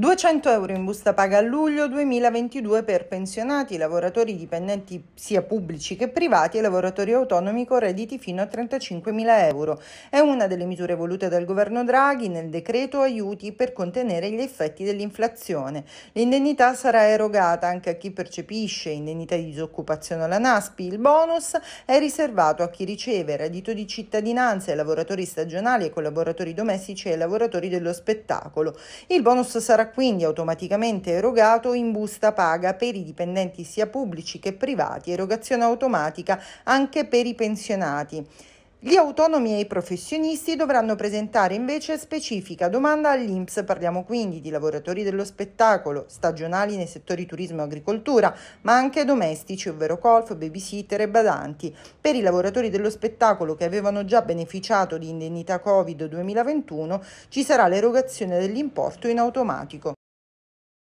200 euro in busta paga a luglio 2022 per pensionati, lavoratori dipendenti sia pubblici che privati e lavoratori autonomi con redditi fino a 35.000 euro. È una delle misure volute dal governo Draghi nel decreto aiuti per contenere gli effetti dell'inflazione. L'indennità sarà erogata anche a chi percepisce indennità di disoccupazione alla NASPI. Il bonus è riservato a chi riceve reddito di cittadinanza e lavoratori stagionali e collaboratori domestici e lavoratori dello spettacolo. Il bonus sarà sarà quindi automaticamente erogato in busta paga per i dipendenti sia pubblici che privati, erogazione automatica anche per i pensionati. Gli autonomi e i professionisti dovranno presentare invece specifica domanda all'INPS, parliamo quindi di lavoratori dello spettacolo, stagionali nei settori turismo e agricoltura, ma anche domestici, ovvero colf, babysitter e badanti. Per i lavoratori dello spettacolo che avevano già beneficiato di indennità Covid 2021 ci sarà l'erogazione dell'importo in automatico.